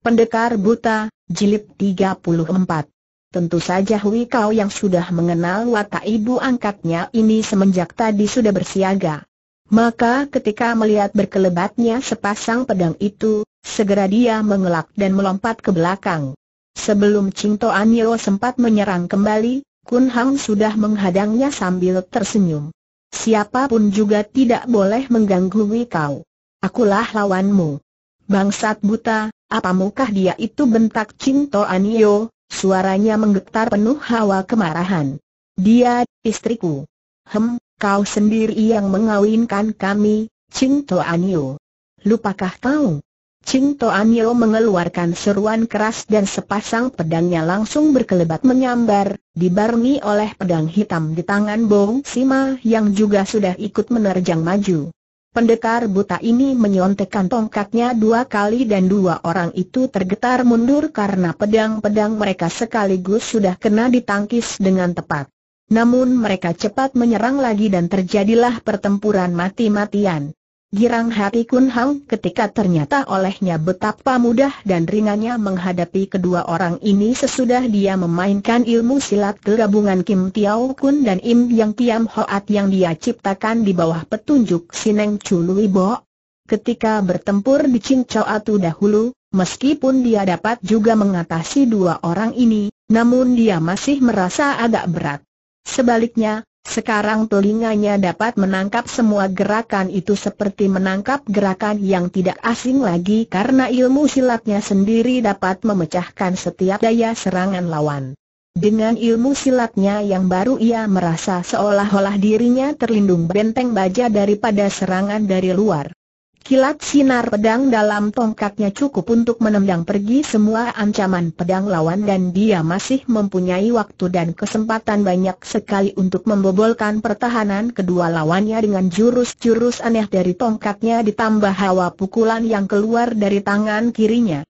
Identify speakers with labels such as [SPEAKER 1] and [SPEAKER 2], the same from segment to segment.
[SPEAKER 1] Pendekar Buta, Jilid 34 Tentu saja Hui Kau yang sudah mengenal watak ibu angkatnya ini semenjak tadi sudah bersiaga. Maka ketika melihat berkelebatnya sepasang pedang itu, segera dia mengelak dan melompat ke belakang. Sebelum Cinto Anio sempat menyerang kembali, Kun Hang sudah menghadangnya sambil tersenyum. Siapapun juga tidak boleh mengganggu Hui Kau. Akulah lawanmu. Bangsat buta, apa mukah dia itu bentak Cinto Anio, suaranya menggetar penuh hawa kemarahan. Dia, istriku. Hem, kau sendiri yang mengawinkan kami, Cinto Anio. Lupakah kau? Cinto Anio mengeluarkan seruan keras dan sepasang pedangnya langsung berkelebat menyambar, dibarengi oleh pedang hitam di tangan Bong Sima yang juga sudah ikut menerjang maju. Pendekar buta ini menyontekkan tongkatnya dua kali dan dua orang itu tergetar mundur karena pedang-pedang mereka sekaligus sudah kena ditangkis dengan tepat. Namun mereka cepat menyerang lagi dan terjadilah pertempuran mati-matian. Girang hati Kun Hang ketika ternyata olehnya betapa mudah dan ringannya menghadapi kedua orang ini sesudah dia memainkan ilmu silat gabungan Kim Tiao Kun dan Im Yang Tiam Hoat yang dia ciptakan di bawah petunjuk Sineng Chun Bo. Ketika bertempur di Ching Chao Atu dahulu, Meskipun dia dapat juga mengatasi dua orang ini, namun dia masih merasa agak berat. Sebaliknya, sekarang telinganya dapat menangkap semua gerakan itu seperti menangkap gerakan yang tidak asing lagi karena ilmu silatnya sendiri dapat memecahkan setiap daya serangan lawan. Dengan ilmu silatnya yang baru ia merasa seolah-olah dirinya terlindung benteng baja daripada serangan dari luar. Kilat sinar pedang dalam tongkatnya cukup untuk menendang pergi semua ancaman pedang lawan dan dia masih mempunyai waktu dan kesempatan banyak sekali untuk membobolkan pertahanan kedua lawannya dengan jurus-jurus aneh dari tongkatnya ditambah hawa pukulan yang keluar dari tangan kirinya.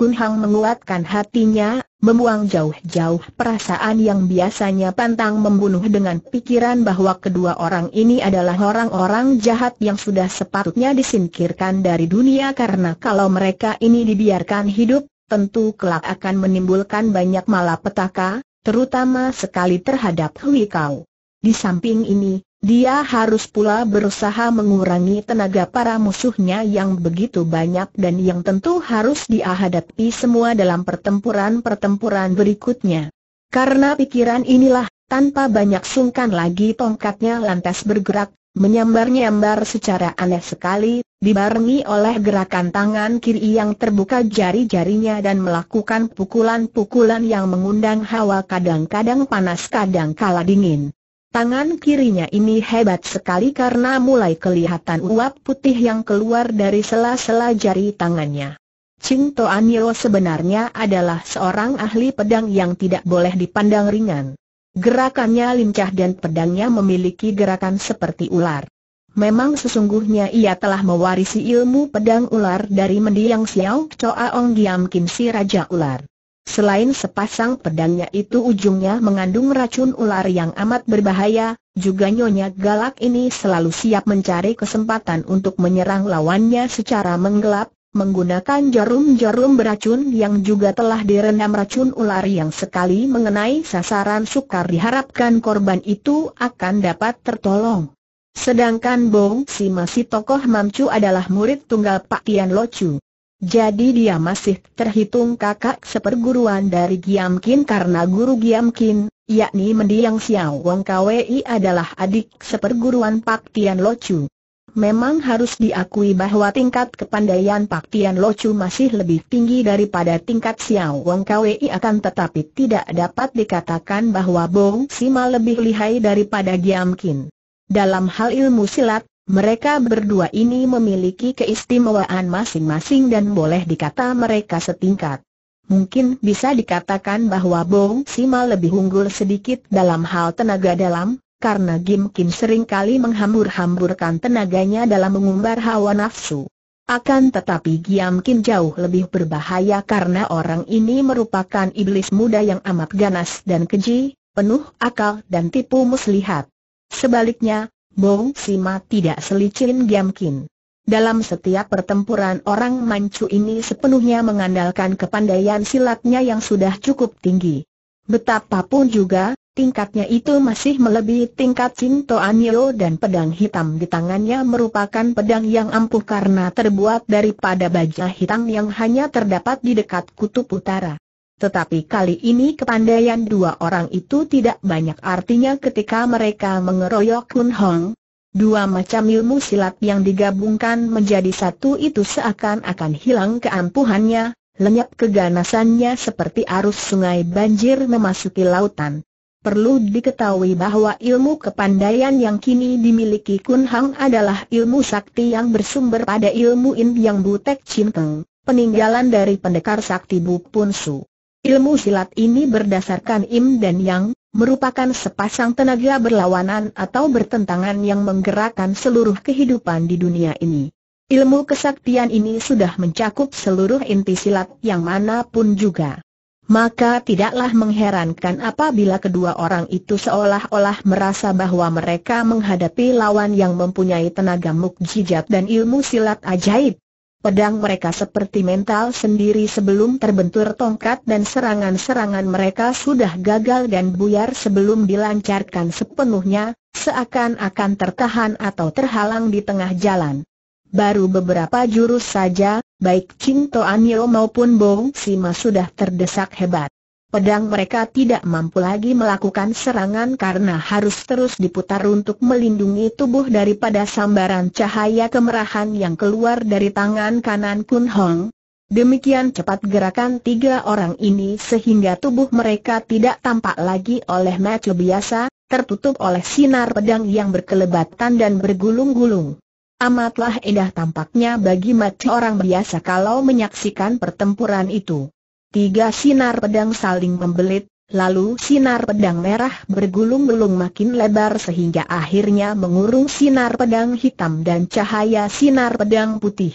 [SPEAKER 1] Kun Hang menguatkan hatinya, membuang jauh-jauh perasaan yang biasanya pantang membunuh dengan pikiran bahwa kedua orang ini adalah orang-orang jahat yang sudah sepatutnya disingkirkan dari dunia karena kalau mereka ini dibiarkan hidup, tentu kelak akan menimbulkan banyak malapetaka, terutama sekali terhadap Hui Kau. Di samping ini, dia harus pula berusaha mengurangi tenaga para musuhnya yang begitu banyak dan yang tentu harus dihadapi semua dalam pertempuran-pertempuran berikutnya. Karena pikiran inilah, tanpa banyak sungkan lagi tongkatnya lantas bergerak, menyambar-nyambar secara aneh sekali, dibarengi oleh gerakan tangan kiri yang terbuka jari-jarinya dan melakukan pukulan-pukulan yang mengundang hawa kadang-kadang panas kadang kala dingin. Tangan kirinya ini hebat sekali karena mulai kelihatan uap putih yang keluar dari sela-sela jari tangannya. Ching Toan Yeo sebenarnya adalah seorang ahli pedang yang tidak boleh dipandang ringan. Gerakannya lincah dan pedangnya memiliki gerakan seperti ular. Memang sesungguhnya ia telah mewarisi ilmu pedang ular dari mendiang Xiao Choa Ong Giam Kim si Raja Ular. Selain sepasang pedangnya itu ujungnya mengandung racun ular yang amat berbahaya, juga Nyonya Galak ini selalu siap mencari kesempatan untuk menyerang lawannya secara menggelap, menggunakan jarum-jarum beracun yang juga telah direndam racun ular yang sekali mengenai sasaran sukar diharapkan korban itu akan dapat tertolong. Sedangkan Bong Si masih tokoh Mamcu adalah murid tunggal Pak Tian Locu. Jadi dia masih terhitung kakak seperguruan dari Giam Kin karena guru Giam Kin, yakni mendiang Xiao Wong Kwei adalah adik seperguruan Pak Tian Lo Chu. Memang harus diakui bahwa tingkat kepandaian Pak Tian Lo Chu masih lebih tinggi daripada tingkat Xiao Wong Kwei akan tetapi tidak dapat dikatakan bahwa Bong Sima lebih lihai daripada Giam Kin. Dalam hal ilmu silat, mereka berdua ini memiliki keistimewaan masing-masing dan boleh dikata mereka setingkat. Mungkin bisa dikatakan bahwa Bong Sima lebih unggul sedikit dalam hal tenaga dalam, karena Gim Kim kali menghambur-hamburkan tenaganya dalam mengumbar hawa nafsu. Akan tetapi Giam Kim jauh lebih berbahaya karena orang ini merupakan iblis muda yang amat ganas dan keji, penuh akal dan tipu muslihat. Sebaliknya, Bong Sima tidak selicin Giamkin. Dalam setiap pertempuran orang Manchu ini sepenuhnya mengandalkan kepandaian silatnya yang sudah cukup tinggi. Betapapun juga, tingkatnya itu masih melebihi tingkat Cinto Anio dan pedang hitam di tangannya merupakan pedang yang ampuh karena terbuat daripada baja hitam yang hanya terdapat di dekat kutub utara. Tetapi kali ini kepandaian dua orang itu tidak banyak artinya ketika mereka mengeroyok Kun Hong. Dua macam ilmu silat yang digabungkan menjadi satu itu seakan-akan hilang keampuhannya, lenyap keganasannya seperti arus sungai banjir memasuki lautan. Perlu diketahui bahwa ilmu kepandaian yang kini dimiliki Kun Hong adalah ilmu sakti yang bersumber pada ilmu In Yang Butek Cinteng, peninggalan dari pendekar sakti Bu Pun Su. Ilmu silat ini berdasarkan Im dan Yang, merupakan sepasang tenaga berlawanan atau bertentangan yang menggerakkan seluruh kehidupan di dunia ini. Ilmu kesaktian ini sudah mencakup seluruh inti silat yang manapun juga. Maka tidaklah mengherankan apabila kedua orang itu seolah-olah merasa bahwa mereka menghadapi lawan yang mempunyai tenaga mukjizat dan ilmu silat ajaib. Pedang mereka seperti mental sendiri sebelum terbentur tongkat dan serangan-serangan mereka sudah gagal dan buyar sebelum dilancarkan sepenuhnya, seakan-akan tertahan atau terhalang di tengah jalan. Baru beberapa jurus saja, baik Cinto Anio maupun Bong Sima sudah terdesak hebat pedang mereka tidak mampu lagi melakukan serangan karena harus terus diputar untuk melindungi tubuh daripada sambaran cahaya kemerahan yang keluar dari tangan kanan Kun Hong. Demikian cepat gerakan tiga orang ini sehingga tubuh mereka tidak tampak lagi oleh mata biasa, tertutup oleh sinar pedang yang berkelebatan dan bergulung-gulung. Amatlah indah tampaknya bagi mata orang biasa kalau menyaksikan pertempuran itu. Tiga sinar pedang saling membelit, lalu sinar pedang merah bergulung-gulung makin lebar sehingga akhirnya mengurung sinar pedang hitam dan cahaya sinar pedang putih.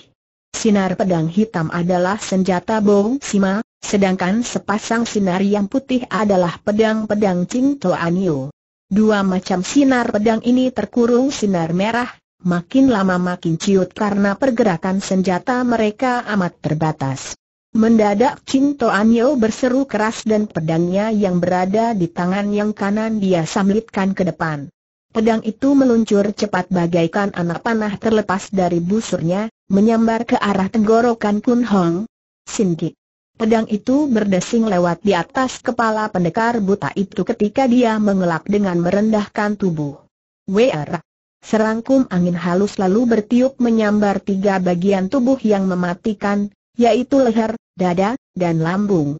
[SPEAKER 1] Sinar pedang hitam adalah senjata Bong Sima, sedangkan sepasang sinar yang putih adalah pedang-pedang Cing Toanio. Dua macam sinar pedang ini terkurung sinar merah, makin lama makin ciut karena pergerakan senjata mereka amat terbatas. Mendadak Cinto Anyo berseru keras dan pedangnya yang berada di tangan yang kanan dia samlitkan ke depan. Pedang itu meluncur cepat bagaikan anak panah terlepas dari busurnya, menyambar ke arah tenggorokan Kun Hong. Sindik. Pedang itu berdesing lewat di atas kepala pendekar buta itu ketika dia mengelak dengan merendahkan tubuh. Wer. Serangkum angin halus lalu bertiup menyambar tiga bagian tubuh yang mematikan, yaitu leher, dada, dan lambung.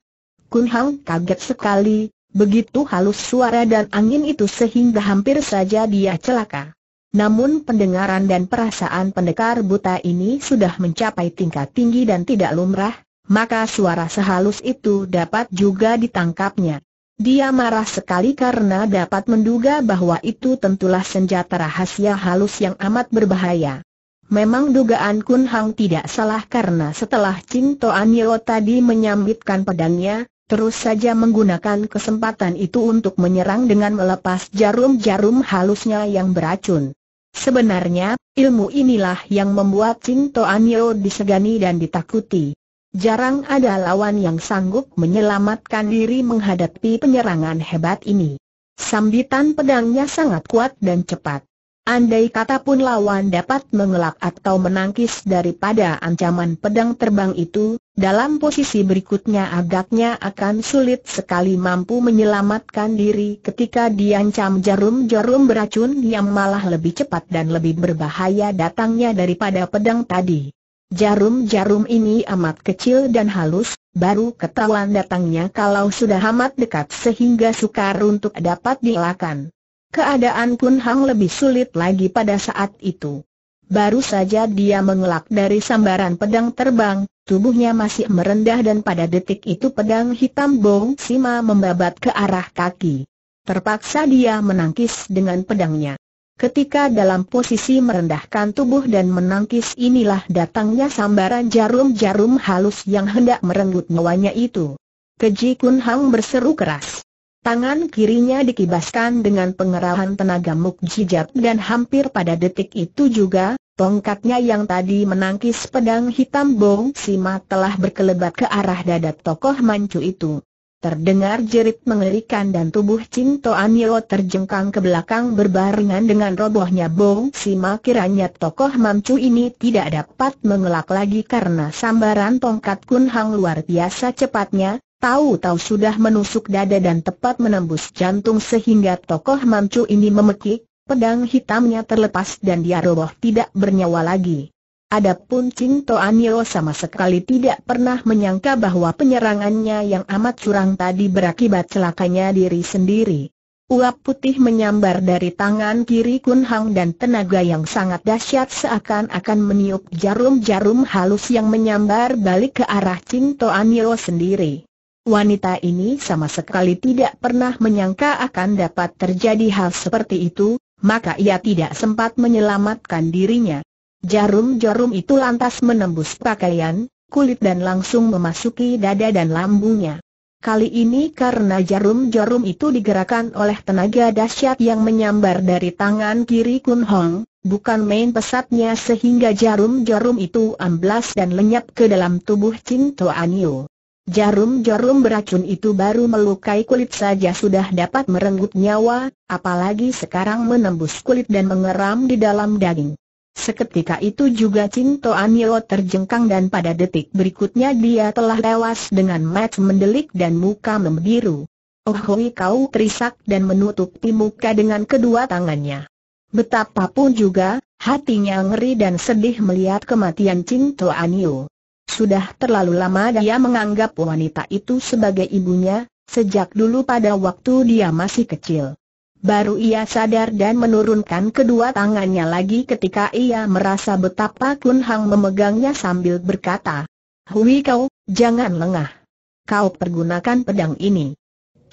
[SPEAKER 1] Kun Hang kaget sekali, begitu halus suara dan angin itu sehingga hampir saja dia celaka. Namun pendengaran dan perasaan pendekar buta ini sudah mencapai tingkat tinggi dan tidak lumrah, maka suara sehalus itu dapat juga ditangkapnya. Dia marah sekali karena dapat menduga bahwa itu tentulah senjata rahasia halus yang amat berbahaya. Memang dugaan Kun Hang tidak salah karena setelah Ching Toan Yeo tadi menyambitkan pedangnya, terus saja menggunakan kesempatan itu untuk menyerang dengan melepas jarum-jarum halusnya yang beracun. Sebenarnya, ilmu inilah yang membuat Ching Toan Yeo disegani dan ditakuti. Jarang ada lawan yang sanggup menyelamatkan diri menghadapi penyerangan hebat ini. Sambitan pedangnya sangat kuat dan cepat. Andai kata pun lawan dapat mengelak atau menangkis daripada ancaman pedang terbang itu, dalam posisi berikutnya agaknya akan sulit sekali mampu menyelamatkan diri ketika diancam jarum-jarum beracun yang malah lebih cepat dan lebih berbahaya datangnya daripada pedang tadi. Jarum-jarum ini amat kecil dan halus, baru ketahuan datangnya kalau sudah amat dekat sehingga sukar untuk dapat dielakkan. Keadaan Kun Hang lebih sulit lagi pada saat itu. Baru saja dia mengelak dari sambaran pedang terbang, tubuhnya masih merendah dan pada detik itu pedang hitam Bong Sima membabat ke arah kaki. Terpaksa dia menangkis dengan pedangnya. Ketika dalam posisi merendahkan tubuh dan menangkis inilah datangnya sambaran jarum-jarum halus yang hendak merenggut nyawanya itu. Keji Kun Hang berseru keras. Tangan kirinya dikibaskan dengan pengerahan tenaga mukjizat dan hampir pada detik itu juga, tongkatnya yang tadi menangkis pedang hitam Bong Sima telah berkelebat ke arah dada tokoh mancu itu. Terdengar jerit mengerikan dan tubuh Cinto Anio terjengkang ke belakang berbarengan dengan robohnya Bong Sima kiranya tokoh mancu ini tidak dapat mengelak lagi karena sambaran tongkat Kun Hang luar biasa cepatnya, Tahu-tahu sudah menusuk dada dan tepat menembus jantung sehingga tokoh mamcu ini memekik, pedang hitamnya terlepas dan dia roboh tidak bernyawa lagi. Adapun Ching Toanio sama sekali tidak pernah menyangka bahwa penyerangannya yang amat curang tadi berakibat celakanya diri sendiri. Uap putih menyambar dari tangan kiri Kun Hang dan tenaga yang sangat dahsyat seakan-akan meniup jarum-jarum halus yang menyambar balik ke arah Ching Toanio sendiri. Wanita ini sama sekali tidak pernah menyangka akan dapat terjadi hal seperti itu, maka ia tidak sempat menyelamatkan dirinya. Jarum-jarum itu lantas menembus pakaian, kulit dan langsung memasuki dada dan lambungnya. Kali ini karena jarum-jarum itu digerakkan oleh tenaga dahsyat yang menyambar dari tangan kiri Kun Hong, bukan main pesatnya sehingga jarum-jarum itu amblas dan lenyap ke dalam tubuh Chin Anio. Jarum-jarum beracun itu baru melukai kulit saja sudah dapat merenggut nyawa, apalagi sekarang menembus kulit dan mengeram di dalam daging. Seketika itu juga Cinto Anio terjengkang dan pada detik berikutnya dia telah tewas dengan match mendelik dan muka membiru. Oh kau terisak dan menutupi muka dengan kedua tangannya. Betapapun juga, hatinya ngeri dan sedih melihat kematian Cinto Anio. Sudah terlalu lama dia menganggap wanita itu sebagai ibunya, sejak dulu pada waktu dia masih kecil. Baru ia sadar dan menurunkan kedua tangannya lagi ketika ia merasa betapa Kun Hang memegangnya sambil berkata, Hui kau, jangan lengah. Kau pergunakan pedang ini.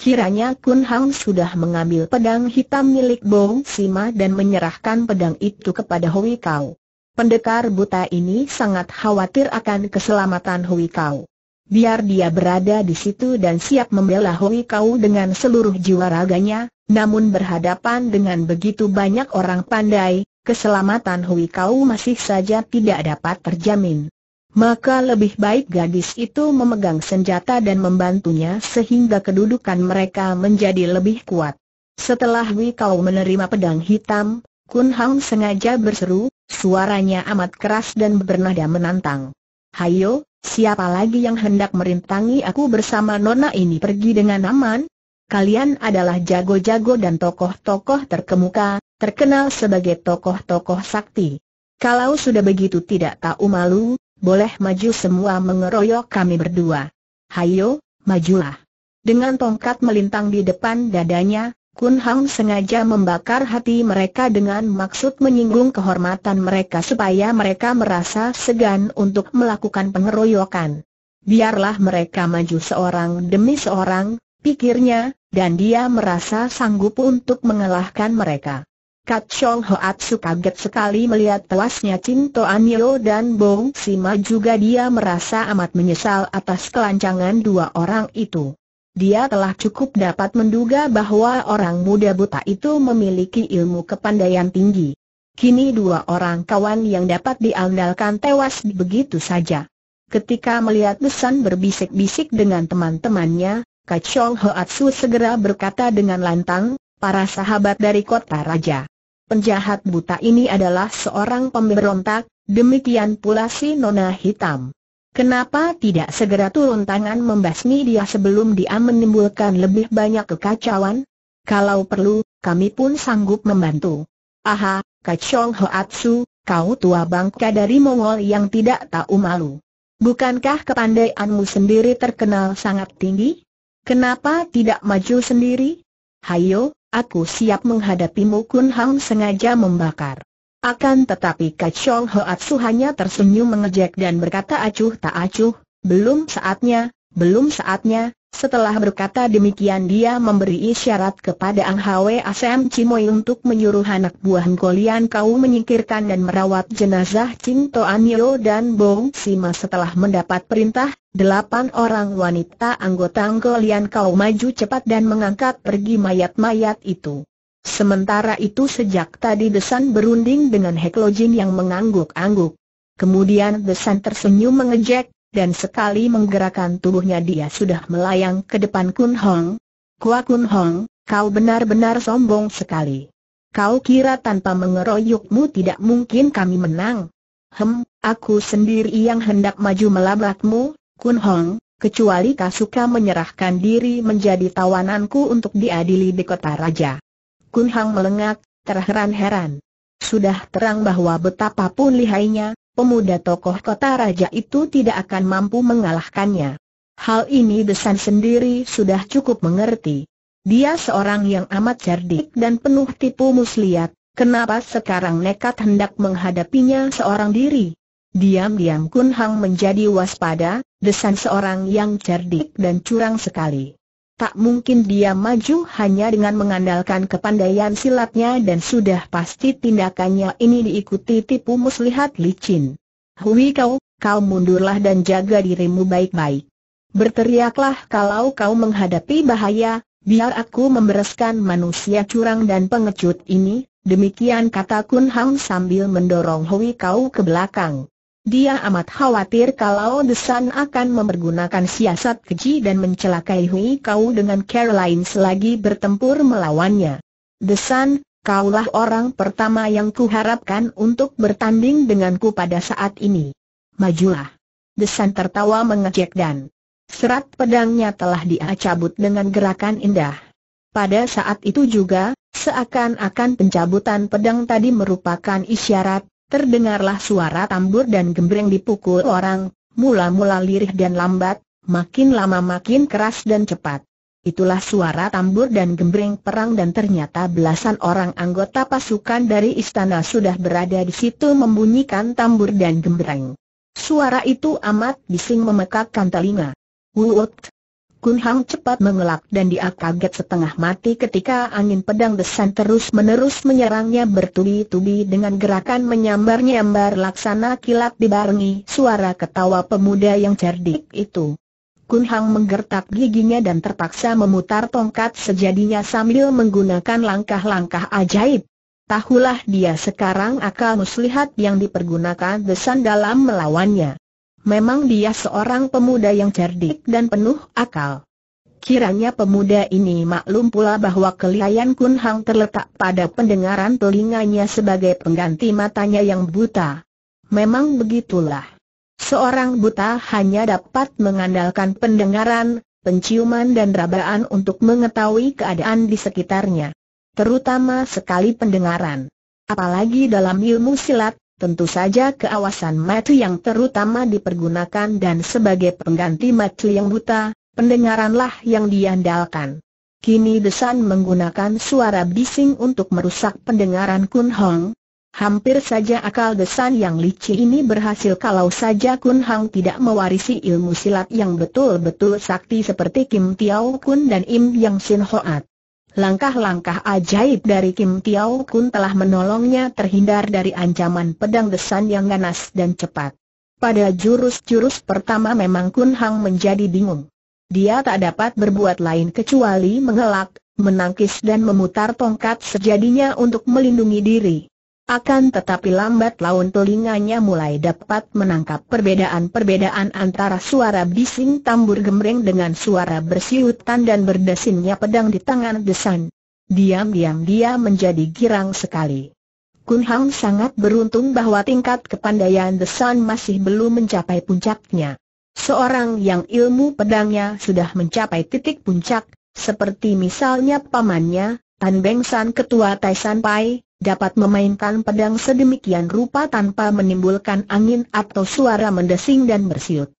[SPEAKER 1] Kiranya Kun Hang sudah mengambil pedang hitam milik Bong Sima dan menyerahkan pedang itu kepada Hui Kau. Pendekar buta ini sangat khawatir akan keselamatan Hui Kau. Biar dia berada di situ dan siap membela Hui Kau dengan seluruh jiwa raganya, namun berhadapan dengan begitu banyak orang pandai, keselamatan Hui Kau masih saja tidak dapat terjamin. Maka lebih baik gadis itu memegang senjata dan membantunya sehingga kedudukan mereka menjadi lebih kuat. Setelah Hui Kau menerima pedang hitam, Kun Hang sengaja berseru, suaranya amat keras dan bernada menantang. Hayo, siapa lagi yang hendak merintangi aku bersama nona ini pergi dengan aman? Kalian adalah jago-jago dan tokoh-tokoh terkemuka, terkenal sebagai tokoh-tokoh sakti. Kalau sudah begitu tidak tahu malu, boleh maju semua mengeroyok kami berdua. Hayo, majulah. Dengan tongkat melintang di depan dadanya, Kun Hang sengaja membakar hati mereka dengan maksud menyinggung kehormatan mereka supaya mereka merasa segan untuk melakukan pengeroyokan. Biarlah mereka maju seorang demi seorang, pikirnya, dan dia merasa sanggup untuk mengalahkan mereka. Kat Chong Hoatsu kaget sekali melihat tewasnya Cinto Toan dan Bong Sima juga dia merasa amat menyesal atas kelancangan dua orang itu. Dia telah cukup dapat menduga bahwa orang muda buta itu memiliki ilmu kepandaian tinggi. Kini dua orang kawan yang dapat diandalkan tewas begitu saja. Ketika melihat Besan berbisik-bisik dengan teman-temannya, Kacong Hoatsu segera berkata dengan lantang, para sahabat dari kota raja. Penjahat buta ini adalah seorang pemberontak, demikian pula si Nona Hitam. Kenapa tidak segera turun tangan membasmi dia sebelum dia menimbulkan lebih banyak kekacauan? Kalau perlu, kami pun sanggup membantu. Aha, Kachong Hoatsu, kau tua bangka dari Mongol yang tidak tahu malu. Bukankah kepandaianmu sendiri terkenal sangat tinggi? Kenapa tidak maju sendiri? Hayo, aku siap menghadapimu Kun Hang sengaja membakar. Akan tetapi Kacong Hoatsu hanya tersenyum mengejek dan berkata acuh tak acuh, belum saatnya, belum saatnya, setelah berkata demikian dia memberi isyarat kepada Ang Hwe Asem Cimoy untuk menyuruh anak buah Ngkolian kau menyingkirkan dan merawat jenazah Ching Toanio dan Bong Sima setelah mendapat perintah, delapan orang wanita anggota Ngkolian kau maju cepat dan mengangkat pergi mayat-mayat itu. Sementara itu sejak tadi Desan berunding dengan Heklojin yang mengangguk-angguk. Kemudian Desan tersenyum mengejek, dan sekali menggerakkan tubuhnya dia sudah melayang ke depan Kun Hong. Kua Kun Hong, kau benar-benar sombong sekali. Kau kira tanpa mengeroyokmu tidak mungkin kami menang. Hem, aku sendiri yang hendak maju melabrakmu, Kun Hong, kecuali Kasuka menyerahkan diri menjadi tawananku untuk diadili di kota raja. Kun Hang melengak, terheran-heran. Sudah terang bahwa betapapun lihainya, pemuda tokoh kota raja itu tidak akan mampu mengalahkannya. Hal ini Desan sendiri sudah cukup mengerti. Dia seorang yang amat cerdik dan penuh tipu muslihat, kenapa sekarang nekat hendak menghadapinya seorang diri? Diam-diam Kun Hang menjadi waspada, Desan seorang yang cerdik dan curang sekali tak mungkin dia maju hanya dengan mengandalkan kepandaian silatnya dan sudah pasti tindakannya ini diikuti tipu muslihat licin. Hui kau, kau mundurlah dan jaga dirimu baik-baik. Berteriaklah kalau kau menghadapi bahaya, biar aku membereskan manusia curang dan pengecut ini, demikian kata Kun Hang sambil mendorong Hui kau ke belakang. Dia amat khawatir kalau Desan akan mempergunakan siasat keji dan mencelakai Hui Kau dengan Caroline selagi bertempur melawannya. Desan, kaulah orang pertama yang kuharapkan untuk bertanding denganku pada saat ini. Majulah. Desan tertawa mengejek dan serat pedangnya telah diacabut dengan gerakan indah. Pada saat itu juga, seakan-akan pencabutan pedang tadi merupakan isyarat Terdengarlah suara tambur dan gembreng dipukul orang, mula-mula lirih dan lambat, makin lama makin keras dan cepat. Itulah suara tambur dan gembreng perang dan ternyata belasan orang anggota pasukan dari istana sudah berada di situ membunyikan tambur dan gembreng. Suara itu amat bising memekakkan telinga. Wuut, Kun Hang cepat mengelak dan dia kaget setengah mati ketika angin pedang desan terus-menerus menyerangnya bertubi-tubi dengan gerakan menyambar-nyambar laksana kilat dibarengi suara ketawa pemuda yang cerdik itu. Kun Hang menggertak giginya dan terpaksa memutar tongkat sejadinya sambil menggunakan langkah-langkah ajaib. Tahulah dia sekarang akal muslihat yang dipergunakan desan dalam melawannya. Memang dia seorang pemuda yang cerdik dan penuh akal. Kiranya pemuda ini maklum pula bahwa kelihayan Kun Hang terletak pada pendengaran telinganya sebagai pengganti matanya yang buta. Memang begitulah. Seorang buta hanya dapat mengandalkan pendengaran, penciuman dan rabaan untuk mengetahui keadaan di sekitarnya. Terutama sekali pendengaran. Apalagi dalam ilmu silat, Tentu saja keawasan mata yang terutama dipergunakan dan sebagai pengganti mata yang buta, pendengaranlah yang diandalkan. Kini Desan menggunakan suara bising untuk merusak pendengaran Kun Hong. Hampir saja akal Desan yang licik ini berhasil kalau saja Kun Hong tidak mewarisi ilmu silat yang betul-betul sakti seperti Kim Tiao Kun dan Im Yang Sin Hoat. Langkah-langkah ajaib dari Kim Tiao Kun telah menolongnya terhindar dari ancaman pedang desan yang ganas dan cepat. Pada jurus-jurus pertama memang Kun Hang menjadi bingung. Dia tak dapat berbuat lain kecuali mengelak, menangkis dan memutar tongkat sejadinya untuk melindungi diri. Akan tetapi lambat laun telinganya mulai dapat menangkap perbedaan-perbedaan antara suara bising tambur gemreng dengan suara bersiutan dan berdesinnya pedang di tangan Desan. Diam-diam dia menjadi girang sekali. Kun Hang sangat beruntung bahwa tingkat kepandaian Desan masih belum mencapai puncaknya. Seorang yang ilmu pedangnya sudah mencapai titik puncak, seperti misalnya pamannya, Tan Beng San Ketua San Pai, dapat memainkan pedang sedemikian rupa tanpa menimbulkan angin atau suara mendesing dan bersiut.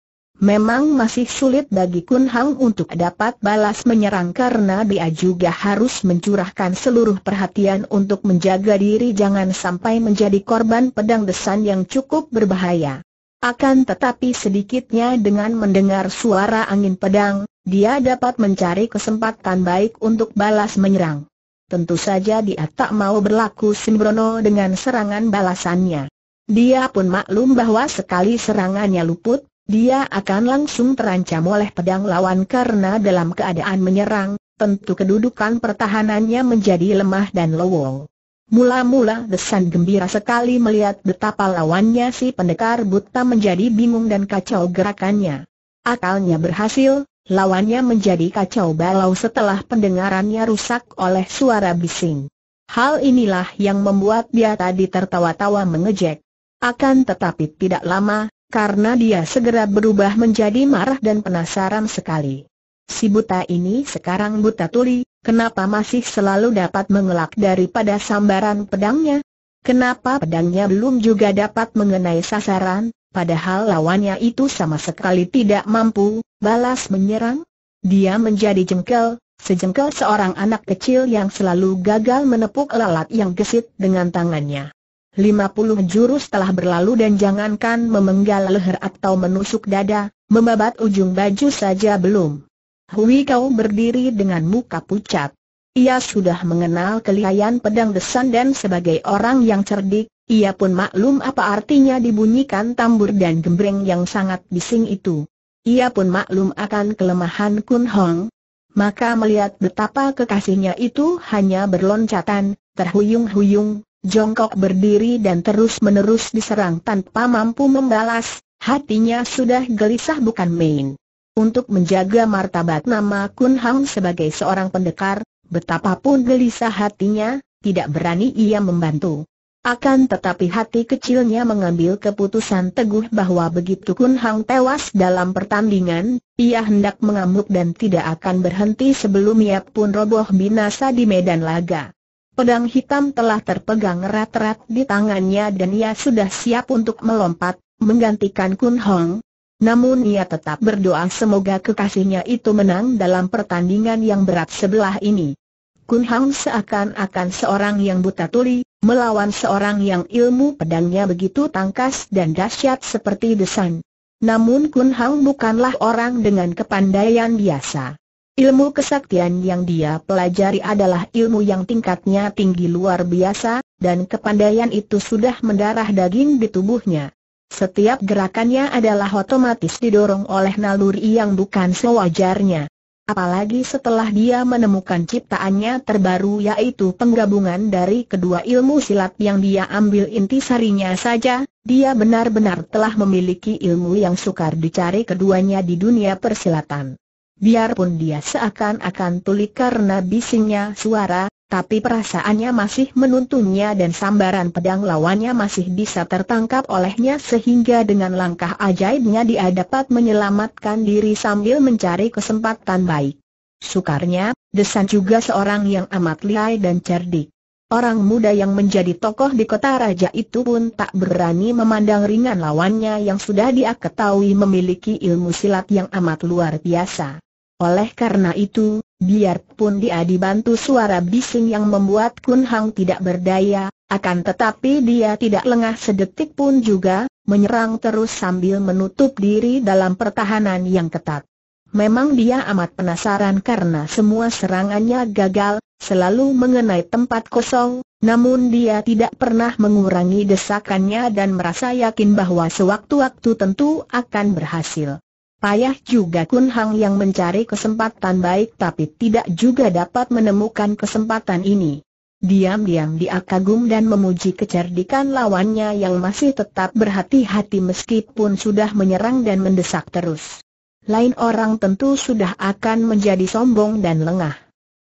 [SPEAKER 1] Memang masih sulit bagi Kun Hang untuk dapat balas menyerang karena dia juga harus mencurahkan seluruh perhatian untuk menjaga diri jangan sampai menjadi korban pedang desan yang cukup berbahaya. Akan tetapi sedikitnya dengan mendengar suara angin pedang, dia dapat mencari kesempatan baik untuk balas menyerang. Tentu saja dia tak mau berlaku sembrono dengan serangan balasannya. Dia pun maklum bahwa sekali serangannya luput, dia akan langsung terancam oleh pedang lawan karena dalam keadaan menyerang, tentu kedudukan pertahanannya menjadi lemah dan lowong. Mula-mula Desan gembira sekali melihat betapa lawannya si pendekar buta menjadi bingung dan kacau gerakannya. Akalnya berhasil, Lawannya menjadi kacau balau setelah pendengarannya rusak oleh suara bising. Hal inilah yang membuat dia tadi tertawa-tawa mengejek. Akan tetapi tidak lama, karena dia segera berubah menjadi marah dan penasaran sekali. Si buta ini sekarang buta tuli, kenapa masih selalu dapat mengelak daripada sambaran pedangnya? Kenapa pedangnya belum juga dapat mengenai sasaran, padahal lawannya itu sama sekali tidak mampu, Balas menyerang? Dia menjadi jengkel, sejengkel seorang anak kecil yang selalu gagal menepuk lalat yang gesit dengan tangannya. 50 jurus telah berlalu dan jangankan memenggal leher atau menusuk dada, membabat ujung baju saja belum. Hui kau berdiri dengan muka pucat. Ia sudah mengenal kelihayan pedang desan dan sebagai orang yang cerdik, ia pun maklum apa artinya dibunyikan tambur dan gembreng yang sangat bising itu. Ia pun maklum akan kelemahan Kun Hong. Maka melihat betapa kekasihnya itu hanya berloncatan, terhuyung-huyung, jongkok berdiri dan terus-menerus diserang tanpa mampu membalas, hatinya sudah gelisah bukan main. Untuk menjaga martabat nama Kun Hong sebagai seorang pendekar, betapapun gelisah hatinya, tidak berani ia membantu. Akan tetapi hati kecilnya mengambil keputusan teguh bahwa begitu Kun Hang tewas dalam pertandingan, ia hendak mengamuk dan tidak akan berhenti sebelum ia pun roboh binasa di medan laga. Pedang hitam telah terpegang erat-erat di tangannya dan ia sudah siap untuk melompat, menggantikan Kun Hong. Namun ia tetap berdoa semoga kekasihnya itu menang dalam pertandingan yang berat sebelah ini. Kun Hang seakan-akan seorang yang buta tuli, melawan seorang yang ilmu pedangnya begitu tangkas dan dahsyat seperti desan. Namun Kun Hang bukanlah orang dengan kepandaian biasa. Ilmu kesaktian yang dia pelajari adalah ilmu yang tingkatnya tinggi luar biasa, dan kepandaian itu sudah mendarah daging di tubuhnya. Setiap gerakannya adalah otomatis didorong oleh naluri yang bukan sewajarnya apalagi setelah dia menemukan ciptaannya terbaru yaitu penggabungan dari kedua ilmu silat yang dia ambil inti sarinya saja, dia benar-benar telah memiliki ilmu yang sukar dicari keduanya di dunia persilatan. Biarpun dia seakan-akan tuli karena bisingnya suara, tapi perasaannya masih menuntunnya dan sambaran pedang lawannya masih bisa tertangkap olehnya sehingga dengan langkah ajaibnya dia dapat menyelamatkan diri sambil mencari kesempatan baik. Sukarnya, Desan juga seorang yang amat lihai dan cerdik. Orang muda yang menjadi tokoh di kota raja itu pun tak berani memandang ringan lawannya yang sudah dia ketahui memiliki ilmu silat yang amat luar biasa. Oleh karena itu, Biarpun dia dibantu suara bising yang membuat Kun Hang tidak berdaya, akan tetapi dia tidak lengah sedetik pun juga, menyerang terus sambil menutup diri dalam pertahanan yang ketat. Memang dia amat penasaran karena semua serangannya gagal, selalu mengenai tempat kosong, namun dia tidak pernah mengurangi desakannya dan merasa yakin bahwa sewaktu-waktu tentu akan berhasil. Payah juga Kun Hang yang mencari kesempatan baik tapi tidak juga dapat menemukan kesempatan ini. Diam-diam dia kagum dan memuji kecerdikan lawannya yang masih tetap berhati-hati meskipun sudah menyerang dan mendesak terus. Lain orang tentu sudah akan menjadi sombong dan lengah.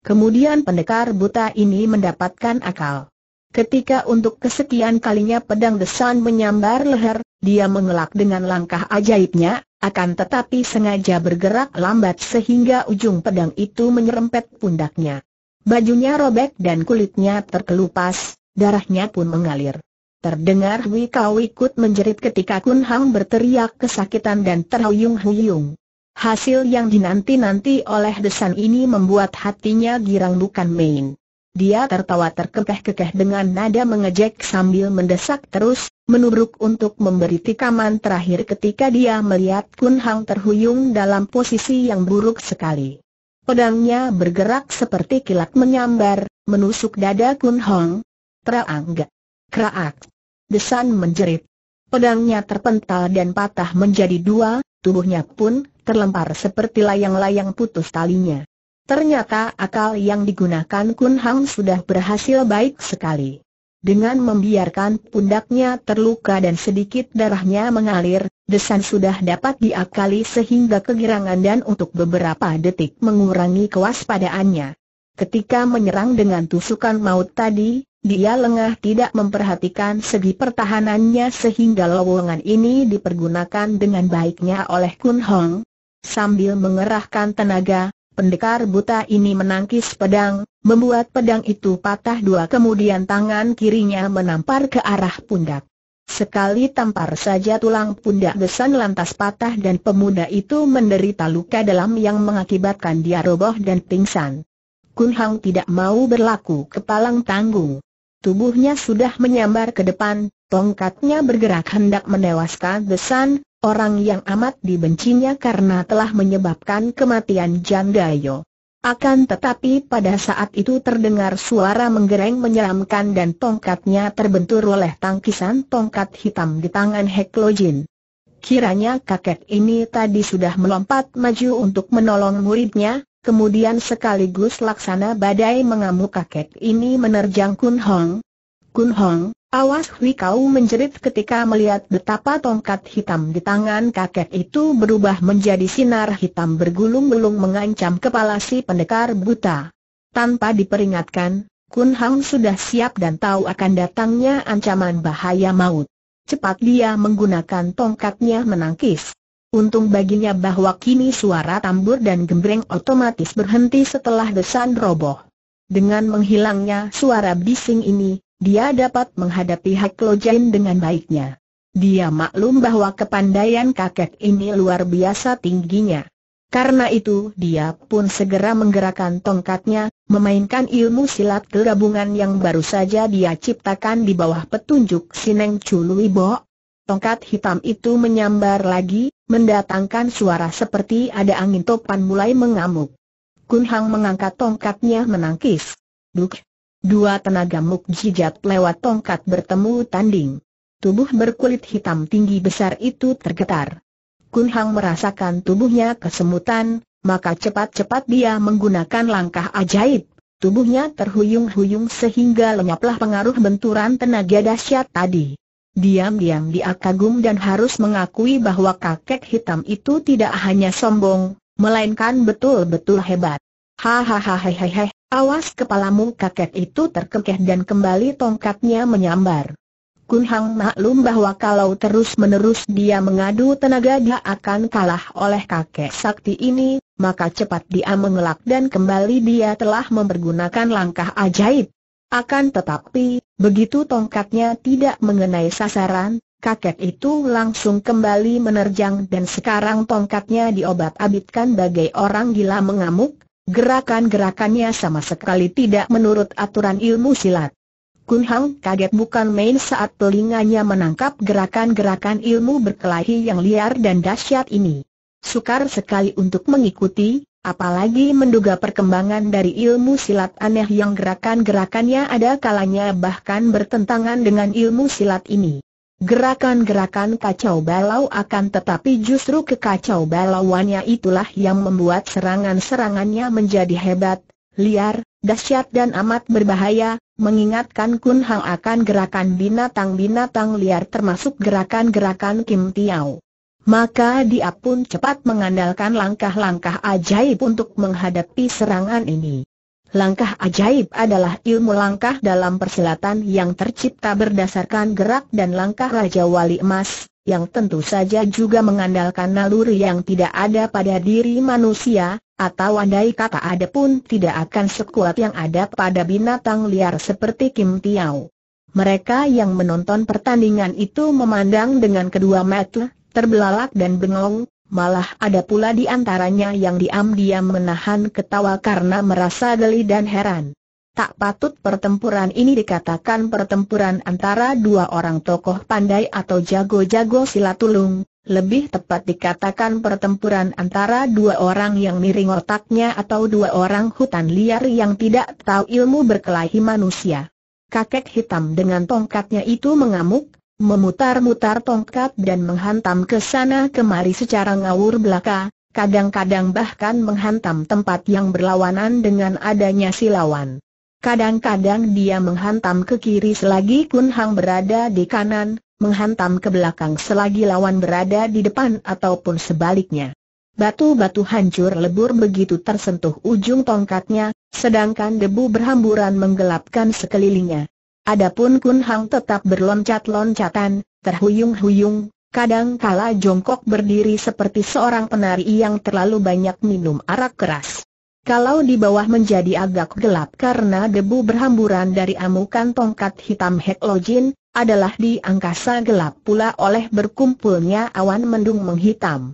[SPEAKER 1] Kemudian pendekar buta ini mendapatkan akal. Ketika untuk kesekian kalinya pedang desan menyambar leher, dia mengelak dengan langkah ajaibnya, akan tetapi sengaja bergerak lambat sehingga ujung pedang itu menyerempet pundaknya. Bajunya robek dan kulitnya terkelupas, darahnya pun mengalir. Terdengar Wikau ikut menjerit ketika Kun Hang berteriak kesakitan dan terhuyung-huyung. Hasil yang dinanti-nanti oleh desan ini membuat hatinya girang bukan main. Dia tertawa terkekeh-kekeh dengan nada mengejek sambil mendesak terus, menubruk untuk memberi tikaman terakhir ketika dia melihat Kun Hang terhuyung dalam posisi yang buruk sekali. Pedangnya bergerak seperti kilat menyambar, menusuk dada Kun Hong. Terang Kraak. Desan menjerit. Pedangnya terpental dan patah menjadi dua, tubuhnya pun terlempar seperti layang-layang putus talinya. Ternyata akal yang digunakan Kun Hang sudah berhasil baik sekali. Dengan membiarkan pundaknya terluka dan sedikit darahnya mengalir, desan sudah dapat diakali sehingga kegirangan dan untuk beberapa detik mengurangi kewaspadaannya. Ketika menyerang dengan tusukan maut tadi, dia lengah tidak memperhatikan segi pertahanannya sehingga lowongan ini dipergunakan dengan baiknya oleh Kun Hong. Sambil mengerahkan tenaga, Pendekar buta ini menangkis pedang, membuat pedang itu patah dua kemudian tangan kirinya menampar ke arah pundak. Sekali tampar saja tulang pundak Gesan lantas patah dan pemuda itu menderita luka dalam yang mengakibatkan dia roboh dan pingsan. Kun Hang tidak mau berlaku kepalang tanggung. Tubuhnya sudah menyambar ke depan, tongkatnya bergerak hendak menewaskan Gesan orang yang amat dibencinya karena telah menyebabkan kematian Jang Jandayo. Akan tetapi pada saat itu terdengar suara menggereng menyeramkan dan tongkatnya terbentur oleh tangkisan tongkat hitam di tangan Heklojin. Kiranya kakek ini tadi sudah melompat maju untuk menolong muridnya, kemudian sekaligus laksana badai mengamuk kakek ini menerjang Kun Hong. Kun Hong, Awas Wikau kau menjerit ketika melihat betapa tongkat hitam di tangan kakek itu berubah menjadi sinar hitam bergulung-gulung mengancam kepala si pendekar buta. Tanpa diperingatkan, Kun Hang sudah siap dan tahu akan datangnya ancaman bahaya maut. Cepat dia menggunakan tongkatnya menangkis. Untung baginya bahwa kini suara tambur dan gembreng otomatis berhenti setelah desan roboh. Dengan menghilangnya suara bising ini, dia dapat menghadapi Hak Lojain dengan baiknya. Dia maklum bahwa kepandaian kakek ini luar biasa tingginya. Karena itu dia pun segera menggerakkan tongkatnya, memainkan ilmu silat gabungan yang baru saja dia ciptakan di bawah petunjuk Sineng Bo. Tongkat hitam itu menyambar lagi, mendatangkan suara seperti ada angin topan mulai mengamuk. Kun Hang mengangkat tongkatnya menangkis. Duk, Dua tenaga mukjizat lewat tongkat bertemu tanding. Tubuh berkulit hitam tinggi besar itu tergetar. Kun Hang merasakan tubuhnya kesemutan, maka cepat-cepat dia menggunakan langkah ajaib. Tubuhnya terhuyung-huyung sehingga lenyaplah pengaruh benturan tenaga dahsyat tadi. Diam-diam dia kagum dan harus mengakui bahwa kakek hitam itu tidak hanya sombong, melainkan betul-betul hebat. Hahaha Awas kepalamu kakek itu terkekeh dan kembali tongkatnya menyambar. Kun Hang maklum bahwa kalau terus-menerus dia mengadu tenaga dia akan kalah oleh kakek sakti ini, maka cepat dia mengelak dan kembali dia telah mempergunakan langkah ajaib. Akan tetapi, begitu tongkatnya tidak mengenai sasaran, kakek itu langsung kembali menerjang dan sekarang tongkatnya diobat-abitkan bagai orang gila mengamuk, Gerakan-gerakannya sama sekali tidak menurut aturan ilmu silat. Kun Hang kaget bukan main saat telinganya menangkap gerakan-gerakan ilmu berkelahi yang liar dan dahsyat ini. Sukar sekali untuk mengikuti, apalagi menduga perkembangan dari ilmu silat aneh yang gerakan-gerakannya ada kalanya bahkan bertentangan dengan ilmu silat ini. Gerakan-gerakan kacau balau akan tetapi justru kekacau balauannya itulah yang membuat serangan-serangannya menjadi hebat, liar, dahsyat dan amat berbahaya, mengingatkan Kun Hang akan gerakan binatang-binatang liar termasuk gerakan-gerakan Kim Tiao. Maka dia pun cepat mengandalkan langkah-langkah ajaib untuk menghadapi serangan ini. Langkah ajaib adalah ilmu langkah dalam persilatan yang tercipta berdasarkan gerak dan langkah Raja Wali Emas, yang tentu saja juga mengandalkan naluri yang tidak ada pada diri manusia, atau andai kata ada pun tidak akan sekuat yang ada pada binatang liar seperti Kim Tiao. Mereka yang menonton pertandingan itu memandang dengan kedua mata, terbelalak dan bengong, malah ada pula di antaranya yang diam-diam menahan ketawa karena merasa geli dan heran. Tak patut pertempuran ini dikatakan pertempuran antara dua orang tokoh pandai atau jago-jago silatulung, lebih tepat dikatakan pertempuran antara dua orang yang miring otaknya atau dua orang hutan liar yang tidak tahu ilmu berkelahi manusia. Kakek hitam dengan tongkatnya itu mengamuk, memutar-mutar tongkat dan menghantam ke sana kemari secara ngawur belaka, kadang-kadang bahkan menghantam tempat yang berlawanan dengan adanya silawan. Kadang-kadang dia menghantam ke kiri selagi Kun Hang berada di kanan, menghantam ke belakang selagi lawan berada di depan ataupun sebaliknya. Batu-batu hancur lebur begitu tersentuh ujung tongkatnya, sedangkan debu berhamburan menggelapkan sekelilingnya. Adapun Kun Hang tetap berloncat-loncatan, terhuyung-huyung, kadang kala jongkok berdiri seperti seorang penari yang terlalu banyak minum arak keras. Kalau di bawah menjadi agak gelap karena debu berhamburan dari amukan tongkat hitam Heklojin, adalah di angkasa gelap pula oleh berkumpulnya awan mendung menghitam.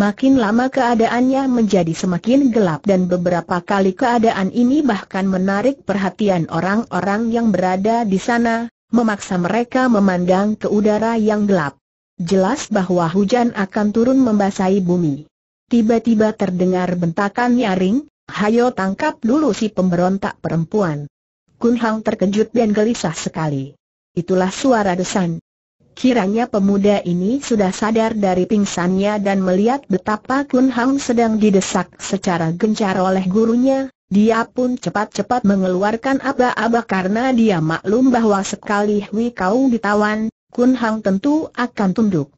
[SPEAKER 1] Makin lama keadaannya menjadi semakin gelap dan beberapa kali keadaan ini bahkan menarik perhatian orang-orang yang berada di sana, memaksa mereka memandang ke udara yang gelap. Jelas bahwa hujan akan turun membasahi bumi. Tiba-tiba terdengar bentakan nyaring, hayo tangkap dulu si pemberontak perempuan. Kun Hang terkejut dan gelisah sekali. Itulah suara desan, Kiranya pemuda ini sudah sadar dari pingsannya dan melihat betapa Kun Hang sedang didesak secara gencar oleh gurunya, dia pun cepat-cepat mengeluarkan aba-aba karena dia maklum bahwa sekali Hui Kau ditawan, Kun Hang tentu akan tunduk.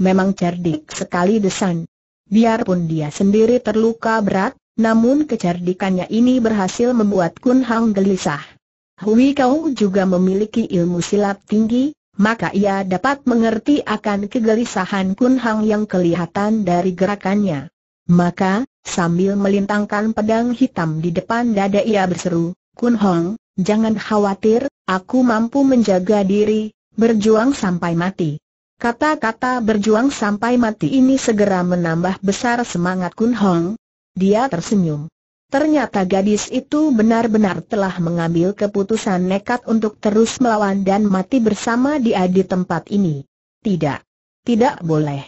[SPEAKER 1] Memang cerdik sekali desan. Biarpun dia sendiri terluka berat, namun kecerdikannya ini berhasil membuat Kun Hang gelisah. Hui Kau juga memiliki ilmu silat tinggi, maka ia dapat mengerti akan kegelisahan Kun Hang yang kelihatan dari gerakannya. Maka, sambil melintangkan pedang hitam di depan dada ia berseru, Kun Hong, jangan khawatir, aku mampu menjaga diri, berjuang sampai mati. Kata-kata berjuang sampai mati ini segera menambah besar semangat Kun Hong. Dia tersenyum. Ternyata gadis itu benar-benar telah mengambil keputusan nekat untuk terus melawan dan mati bersama dia di tempat ini. Tidak. Tidak boleh.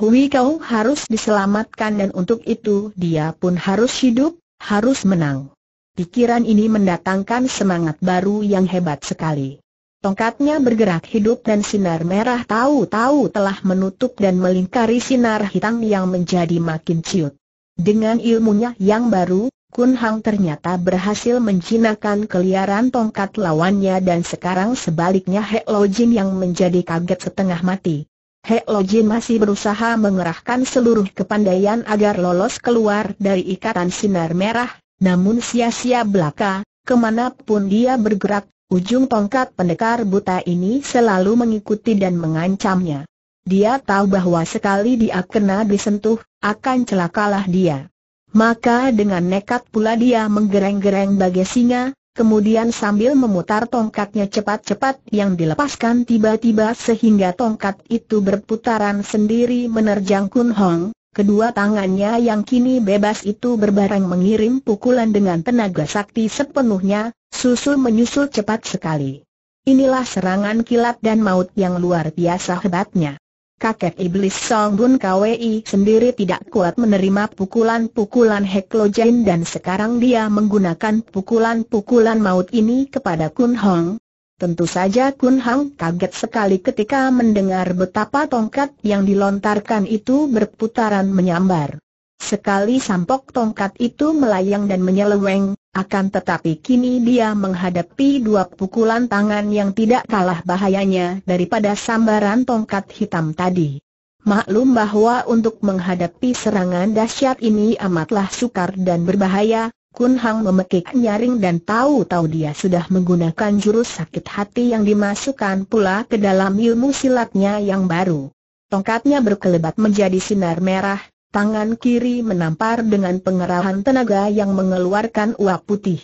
[SPEAKER 1] Hui kau harus diselamatkan dan untuk itu dia pun harus hidup, harus menang. Pikiran ini mendatangkan semangat baru yang hebat sekali. Tongkatnya bergerak hidup dan sinar merah tahu-tahu telah menutup dan melingkari sinar hitam yang menjadi makin ciut. Dengan ilmunya yang baru, Kun Hang ternyata berhasil mencinakan keliaran tongkat lawannya dan sekarang sebaliknya He Lo Jin yang menjadi kaget setengah mati. He Lo Jin masih berusaha mengerahkan seluruh kepandaian agar lolos keluar dari ikatan sinar merah, namun sia-sia belaka, kemanapun dia bergerak, ujung tongkat pendekar buta ini selalu mengikuti dan mengancamnya. Dia tahu bahwa sekali dia kena disentuh, akan celakalah dia. Maka dengan nekat pula dia menggereng-gereng bagai singa, kemudian sambil memutar tongkatnya cepat-cepat yang dilepaskan tiba-tiba sehingga tongkat itu berputaran sendiri menerjang Kun Hong, kedua tangannya yang kini bebas itu berbareng mengirim pukulan dengan tenaga sakti sepenuhnya, susul menyusul cepat sekali. Inilah serangan kilat dan maut yang luar biasa hebatnya kakek iblis Song Bun Kwi sendiri tidak kuat menerima pukulan-pukulan Heklo Jin dan sekarang dia menggunakan pukulan-pukulan maut ini kepada Kun Hong. Tentu saja Kun Hong kaget sekali ketika mendengar betapa tongkat yang dilontarkan itu berputaran menyambar. Sekali sampok tongkat itu melayang dan menyeleweng, akan tetapi kini dia menghadapi dua pukulan tangan yang tidak kalah bahayanya daripada sambaran tongkat hitam tadi. Maklum bahwa untuk menghadapi serangan dahsyat ini amatlah sukar dan berbahaya, Kun Hang memekik nyaring dan tahu-tahu dia sudah menggunakan jurus sakit hati yang dimasukkan pula ke dalam ilmu silatnya yang baru. Tongkatnya berkelebat menjadi sinar merah, Tangan kiri menampar dengan pengerahan tenaga yang mengeluarkan uap putih.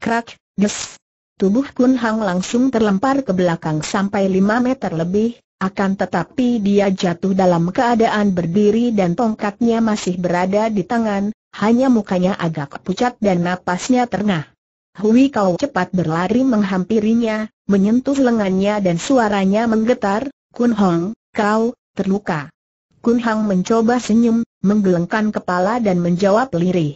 [SPEAKER 1] Krak, des. Tubuh Kun Hang langsung terlempar ke belakang sampai 5 meter lebih, akan tetapi dia jatuh dalam keadaan berdiri dan tongkatnya masih berada di tangan, hanya mukanya agak pucat dan napasnya terengah. Hui Kau cepat berlari menghampirinya, menyentuh lengannya dan suaranya menggetar, Kun Hong, kau, terluka. Kun Hang mencoba senyum, menggelengkan kepala dan menjawab lirih.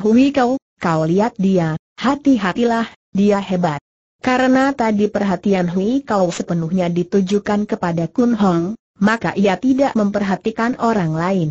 [SPEAKER 1] Hui kau, kau lihat dia, hati-hatilah, dia hebat. Karena tadi perhatian Hui kau sepenuhnya ditujukan kepada Kun Hong, maka ia tidak memperhatikan orang lain.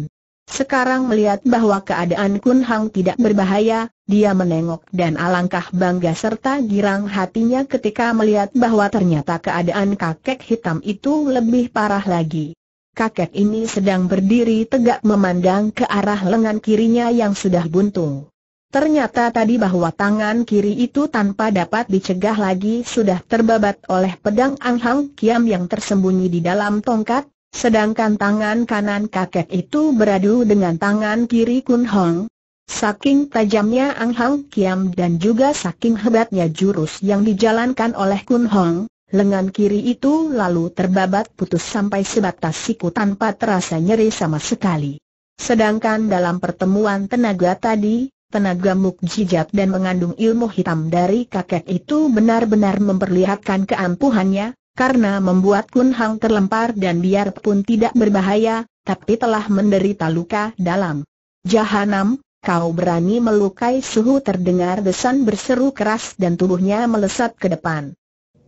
[SPEAKER 1] Sekarang melihat bahwa keadaan Kun Hang tidak berbahaya, dia menengok dan alangkah bangga serta girang hatinya ketika melihat bahwa ternyata keadaan kakek hitam itu lebih parah lagi kakek ini sedang berdiri tegak memandang ke arah lengan kirinya yang sudah buntung. Ternyata tadi bahwa tangan kiri itu tanpa dapat dicegah lagi sudah terbabat oleh pedang Ang Hang Kiam yang tersembunyi di dalam tongkat, sedangkan tangan kanan kakek itu beradu dengan tangan kiri Kun Hong. Saking tajamnya Ang Hang Kiam dan juga saking hebatnya jurus yang dijalankan oleh Kun Hong, Lengan kiri itu lalu terbabat putus sampai sebatas siku tanpa terasa nyeri sama sekali. Sedangkan dalam pertemuan tenaga tadi, tenaga mukjizat dan mengandung ilmu hitam dari kakek itu benar-benar memperlihatkan keampuhannya, karena membuat Kun Hang terlempar dan biarpun tidak berbahaya, tapi telah menderita luka dalam. Jahanam, kau berani melukai suhu terdengar desan berseru keras dan tubuhnya melesat ke depan.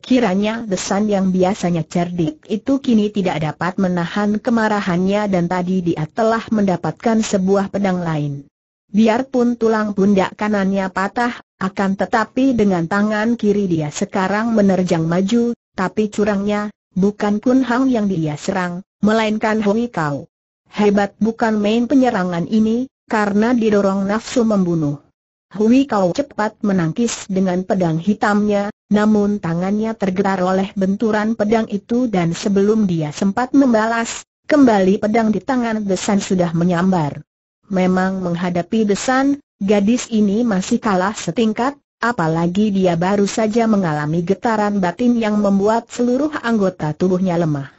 [SPEAKER 1] Kiranya Desan yang biasanya cerdik itu kini tidak dapat menahan kemarahannya dan tadi dia telah mendapatkan sebuah pedang lain. Biarpun tulang pundak kanannya patah, akan tetapi dengan tangan kiri dia sekarang menerjang maju, tapi curangnya, bukan Kun Hang yang dia serang, melainkan Hongi Kau. Hebat bukan main penyerangan ini, karena didorong nafsu membunuh. Hui Kau cepat menangkis dengan pedang hitamnya, namun tangannya tergetar oleh benturan pedang itu dan sebelum dia sempat membalas, kembali pedang di tangan Desan sudah menyambar. Memang menghadapi Desan, gadis ini masih kalah setingkat, apalagi dia baru saja mengalami getaran batin yang membuat seluruh anggota tubuhnya lemah.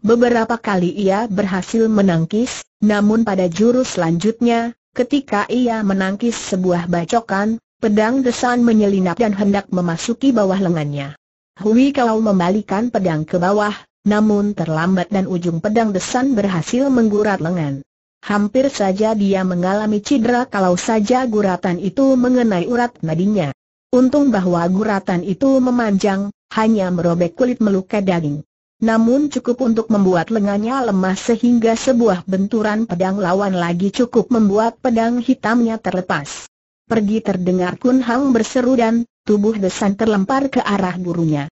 [SPEAKER 1] Beberapa kali ia berhasil menangkis, namun pada jurus selanjutnya, Ketika ia menangkis sebuah bacokan, pedang desan menyelinap dan hendak memasuki bawah lengannya. Hui Kau membalikan pedang ke bawah, namun terlambat dan ujung pedang desan berhasil menggurat lengan. Hampir saja dia mengalami cedera kalau saja guratan itu mengenai urat nadinya. Untung bahwa guratan itu memanjang, hanya merobek kulit melukai daging namun cukup untuk membuat lengannya lemah sehingga sebuah benturan pedang lawan lagi cukup membuat pedang hitamnya terlepas. Pergi terdengar Kun Hang berseru dan tubuh Desan terlempar ke arah gurunya.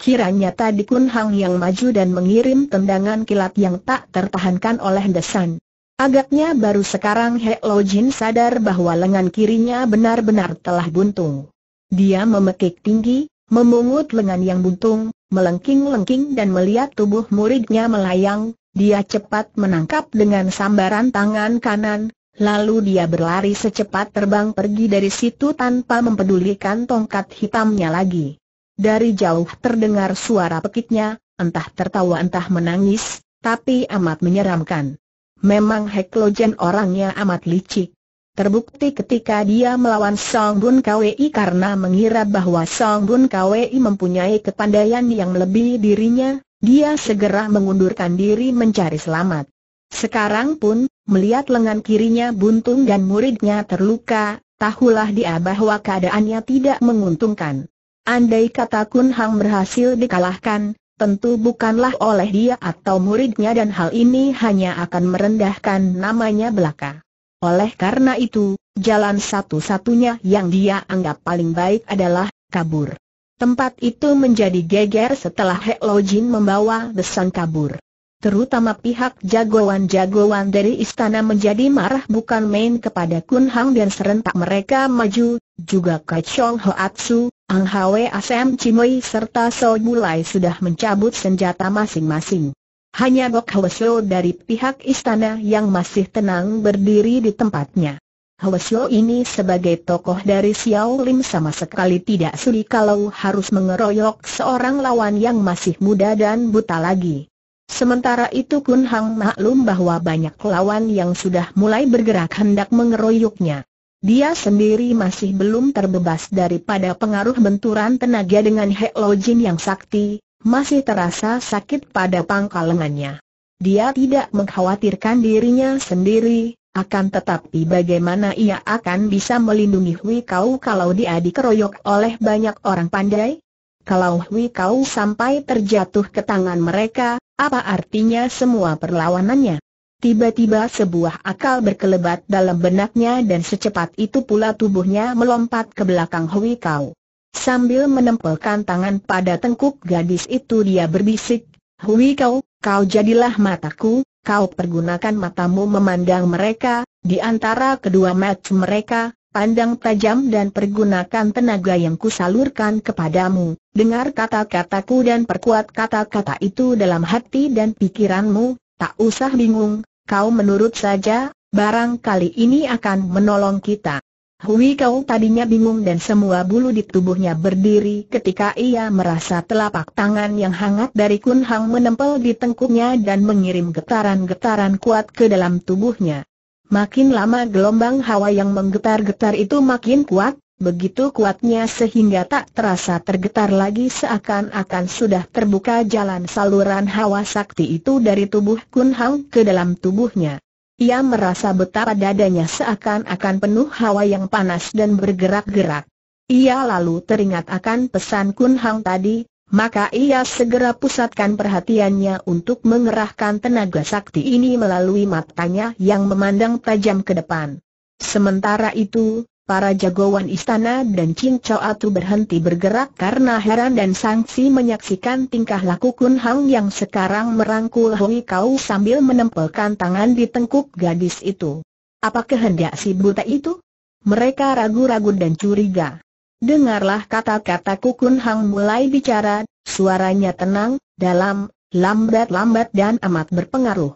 [SPEAKER 1] Kiranya tadi Kun Hang yang maju dan mengirim tendangan kilat yang tak tertahankan oleh Desan. Agaknya baru sekarang He Lo Jin sadar bahwa lengan kirinya benar-benar telah buntung. Dia memekik tinggi, memungut lengan yang buntung, melengking-lengking dan melihat tubuh muridnya melayang, dia cepat menangkap dengan sambaran tangan kanan, lalu dia berlari secepat terbang pergi dari situ tanpa mempedulikan tongkat hitamnya lagi. Dari jauh terdengar suara pekiknya, entah tertawa entah menangis, tapi amat menyeramkan. Memang Heklojen orangnya amat licik. Terbukti ketika dia melawan Song Bun Kwei karena mengira bahwa Song Bun Kwei mempunyai kepandaian yang lebih dirinya, dia segera mengundurkan diri mencari selamat. Sekarang pun, melihat lengan kirinya buntung dan muridnya terluka, tahulah dia bahwa keadaannya tidak menguntungkan. Andai kata Kun Hang berhasil dikalahkan, tentu bukanlah oleh dia atau muridnya dan hal ini hanya akan merendahkan namanya belaka. Oleh karena itu, jalan satu-satunya yang dia anggap paling baik adalah kabur. Tempat itu menjadi geger setelah Hek Lo Jin membawa besang kabur. Terutama pihak jagoan-jagoan dari istana menjadi marah bukan main kepada Kun Hang dan serentak mereka maju, juga ke Chong Atsu, Ang Hwe Asem Chimui serta So Mulai sudah mencabut senjata masing-masing. Hanya Bok Hwesyo dari pihak istana yang masih tenang berdiri di tempatnya. Hwesyo ini sebagai tokoh dari Xiao Lim sama sekali tidak sudi kalau harus mengeroyok seorang lawan yang masih muda dan buta lagi. Sementara itu Kun Hang maklum bahwa banyak lawan yang sudah mulai bergerak hendak mengeroyoknya. Dia sendiri masih belum terbebas daripada pengaruh benturan tenaga dengan Hek Lo Jin yang sakti, masih terasa sakit pada pangkal lengannya. Dia tidak mengkhawatirkan dirinya sendiri, akan tetapi bagaimana ia akan bisa melindungi Hui Kau kalau dia dikeroyok oleh banyak orang pandai? Kalau Hui Kau sampai terjatuh ke tangan mereka, apa artinya semua perlawanannya? Tiba-tiba sebuah akal berkelebat dalam benaknya dan secepat itu pula tubuhnya melompat ke belakang Hui Kau. Sambil menempelkan tangan pada tengkuk gadis itu dia berbisik, Hui kau, kau jadilah mataku, kau pergunakan matamu memandang mereka, di antara kedua mata mereka, pandang tajam dan pergunakan tenaga yang kusalurkan kepadamu. Dengar kata-kataku dan perkuat kata-kata itu dalam hati dan pikiranmu, tak usah bingung, kau menurut saja, barangkali ini akan menolong kita. Hui Kau tadinya bingung dan semua bulu di tubuhnya berdiri ketika ia merasa telapak tangan yang hangat dari Kun Hang menempel di tengkuknya dan mengirim getaran-getaran kuat ke dalam tubuhnya. Makin lama gelombang hawa yang menggetar-getar itu makin kuat, begitu kuatnya sehingga tak terasa tergetar lagi seakan-akan sudah terbuka jalan saluran hawa sakti itu dari tubuh Kun Hang ke dalam tubuhnya. Ia merasa betapa dadanya seakan-akan penuh hawa yang panas dan bergerak-gerak. Ia lalu teringat akan pesan Kun Hang tadi, maka ia segera pusatkan perhatiannya untuk mengerahkan tenaga sakti ini melalui matanya yang memandang tajam ke depan. Sementara itu, para jagoan istana dan Chin Chow Atu berhenti bergerak karena heran dan sangsi menyaksikan tingkah laku Kun Hang yang sekarang merangkul Hui Kau sambil menempelkan tangan di tengkuk gadis itu. Apa kehendak si buta itu? Mereka ragu-ragu dan curiga. Dengarlah kata-kata Kun Hang mulai bicara, suaranya tenang, dalam, lambat-lambat dan amat berpengaruh.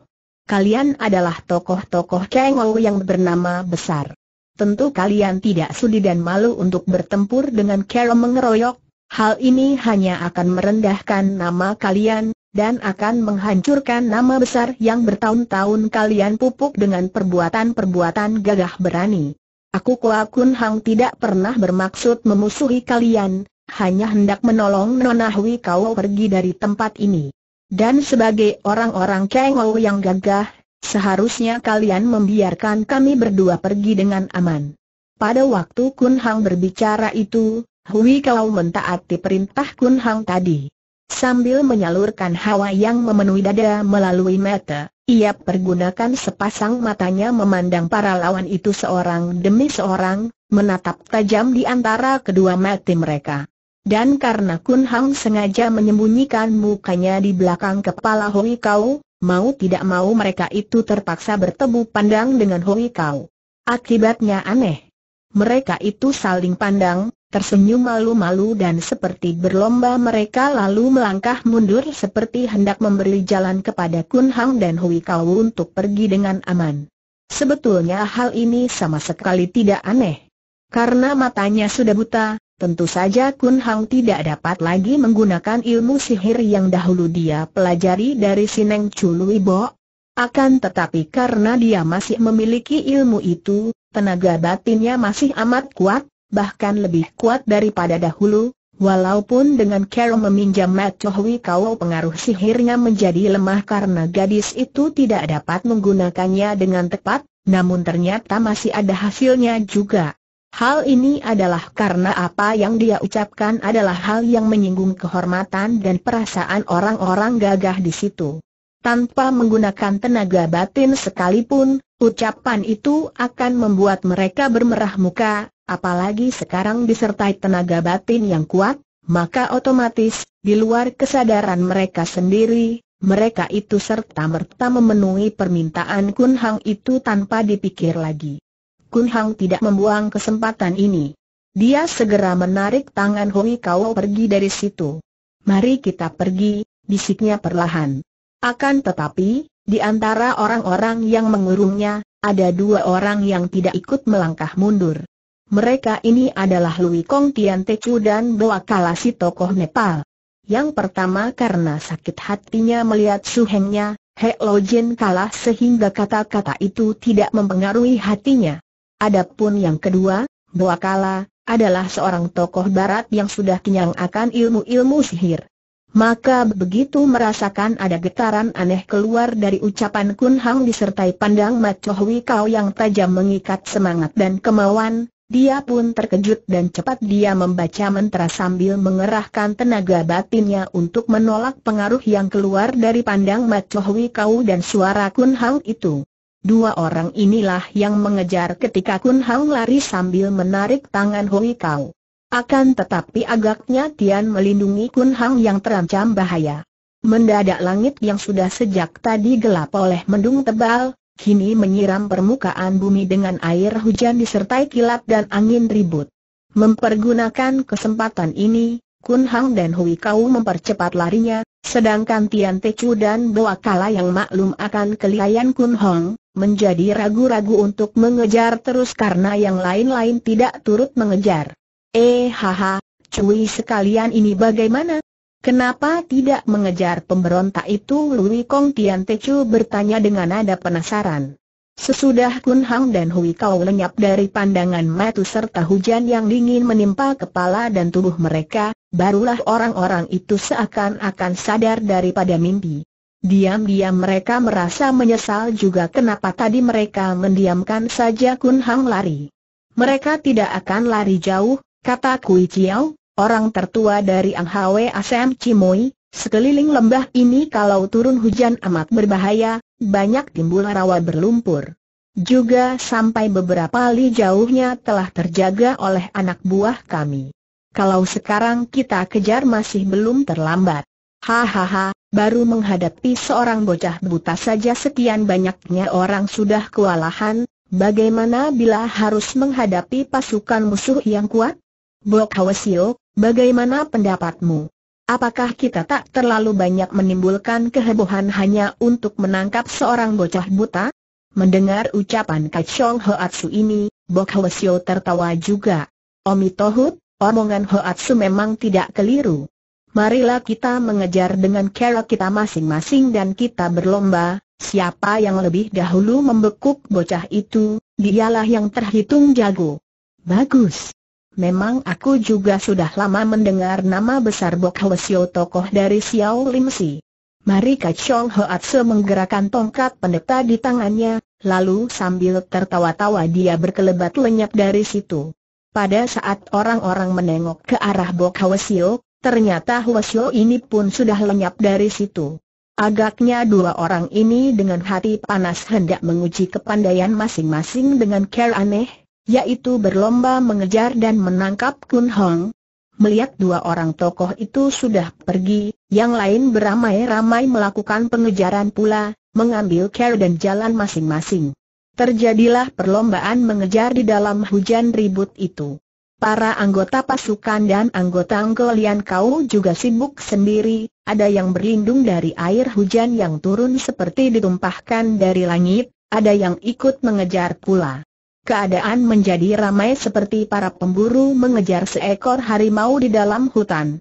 [SPEAKER 1] Kalian adalah tokoh-tokoh Ou yang bernama besar tentu kalian tidak sudi dan malu untuk bertempur dengan cara mengeroyok. Hal ini hanya akan merendahkan nama kalian, dan akan menghancurkan nama besar yang bertahun-tahun kalian pupuk dengan perbuatan-perbuatan gagah berani. Aku Kua Kun Hang tidak pernah bermaksud memusuhi kalian, hanya hendak menolong Nona Hui kau pergi dari tempat ini. Dan sebagai orang-orang Kengou yang gagah, Seharusnya kalian membiarkan kami berdua pergi dengan aman. Pada waktu Kun Hang berbicara itu, Hui Kau mentaati perintah Kun Hang tadi. Sambil menyalurkan hawa yang memenuhi dada melalui mata, ia pergunakan sepasang matanya memandang para lawan itu seorang demi seorang, menatap tajam di antara kedua mata mereka. Dan karena Kun Hang sengaja menyembunyikan mukanya di belakang kepala Hui Kau, mau tidak mau mereka itu terpaksa bertemu pandang dengan Hui Kau. Akibatnya aneh. Mereka itu saling pandang, tersenyum malu-malu dan seperti berlomba mereka lalu melangkah mundur seperti hendak memberi jalan kepada Kun Hang dan Hui Kau untuk pergi dengan aman. Sebetulnya hal ini sama sekali tidak aneh. Karena matanya sudah buta, Tentu saja Kun Hang tidak dapat lagi menggunakan ilmu sihir yang dahulu dia pelajari dari Sineng Chului Bo. Akan tetapi karena dia masih memiliki ilmu itu, tenaga batinnya masih amat kuat, bahkan lebih kuat daripada dahulu, walaupun dengan Carol meminjam Mat Chohui Kau pengaruh sihirnya menjadi lemah karena gadis itu tidak dapat menggunakannya dengan tepat, namun ternyata masih ada hasilnya juga. Hal ini adalah karena apa yang dia ucapkan adalah hal yang menyinggung kehormatan dan perasaan orang-orang gagah di situ. Tanpa menggunakan tenaga batin sekalipun, ucapan itu akan membuat mereka bermerah muka, apalagi sekarang disertai tenaga batin yang kuat, maka otomatis, di luar kesadaran mereka sendiri, mereka itu serta-merta memenuhi permintaan Kun Hang itu tanpa dipikir lagi. Kun Hang tidak membuang kesempatan ini. Dia segera menarik tangan Hui Kau pergi dari situ. Mari kita pergi, bisiknya perlahan. Akan tetapi, di antara orang-orang yang mengurungnya, ada dua orang yang tidak ikut melangkah mundur. Mereka ini adalah Lui Kong Tian Chu dan Boa si tokoh Nepal. Yang pertama karena sakit hatinya melihat suhengnya, He Lo Jin kalah sehingga kata-kata itu tidak mempengaruhi hatinya. Adapun yang kedua, Boakala, adalah seorang tokoh barat yang sudah kenyang akan ilmu-ilmu sihir. Maka begitu merasakan ada getaran aneh keluar dari ucapan Kun Hang disertai pandang Macoh Wikau yang tajam mengikat semangat dan kemauan, dia pun terkejut dan cepat dia membaca mantra sambil mengerahkan tenaga batinnya untuk menolak pengaruh yang keluar dari pandang Macoh Wikau dan suara Kun Hang itu. Dua orang inilah yang mengejar ketika Kun Hang lari sambil menarik tangan Hui Kau. Akan tetapi agaknya Tian melindungi Kun Hang yang terancam bahaya. Mendadak langit yang sudah sejak tadi gelap oleh mendung tebal, kini menyiram permukaan bumi dengan air hujan disertai kilat dan angin ribut. Mempergunakan kesempatan ini, Kun Hang dan Hui Kau mempercepat larinya, sedangkan Tian Te Chu dan Boa Kala yang maklum akan kelihayan Kun Hong, menjadi ragu-ragu untuk mengejar terus karena yang lain-lain tidak turut mengejar. Eh haha, cuy sekalian ini bagaimana? Kenapa tidak mengejar pemberontak itu? Lui Kong Tian Techu bertanya dengan nada penasaran. Sesudah Kun Hang dan Hui Kau lenyap dari pandangan matu serta hujan yang dingin menimpa kepala dan tubuh mereka, barulah orang-orang itu seakan-akan sadar daripada mimpi. Diam-diam mereka merasa menyesal juga kenapa tadi mereka mendiamkan saja Kun Hang lari. Mereka tidak akan lari jauh, kata Kui Chiao, orang tertua dari Ang Hwe Asem Cimoy, sekeliling lembah ini kalau turun hujan amat berbahaya, banyak timbul rawa berlumpur. Juga sampai beberapa li jauhnya telah terjaga oleh anak buah kami. Kalau sekarang kita kejar masih belum terlambat. Hahaha, baru menghadapi seorang bocah buta saja sekian banyaknya orang sudah kewalahan, bagaimana bila harus menghadapi pasukan musuh yang kuat? Bok Hawasio, bagaimana pendapatmu? Apakah kita tak terlalu banyak menimbulkan kehebohan hanya untuk menangkap seorang bocah buta? Mendengar ucapan Kacong Hoatsu ini, Bok Hwasyo tertawa juga. Omi Tohut, omongan Hoatsu memang tidak keliru marilah kita mengejar dengan cara kita masing-masing dan kita berlomba, siapa yang lebih dahulu membekuk bocah itu, dialah yang terhitung jago. Bagus. Memang aku juga sudah lama mendengar nama besar Bok Sio tokoh dari Xiao Lim Si. Mari Kacong Hoatse menggerakkan tongkat pendeta di tangannya, lalu sambil tertawa-tawa dia berkelebat lenyap dari situ. Pada saat orang-orang menengok ke arah Bok Sio. Ternyata Huasyo ini pun sudah lenyap dari situ. Agaknya dua orang ini dengan hati panas hendak menguji kepandaian masing-masing dengan care aneh, yaitu berlomba mengejar dan menangkap Kun Hong. Melihat dua orang tokoh itu sudah pergi, yang lain beramai-ramai melakukan pengejaran pula, mengambil care dan jalan masing-masing. Terjadilah perlombaan mengejar di dalam hujan ribut itu. Para anggota pasukan dan anggota Anggolian kau juga sibuk sendiri, ada yang berlindung dari air hujan yang turun seperti ditumpahkan dari langit, ada yang ikut mengejar pula. Keadaan menjadi ramai seperti para pemburu mengejar seekor harimau di dalam hutan.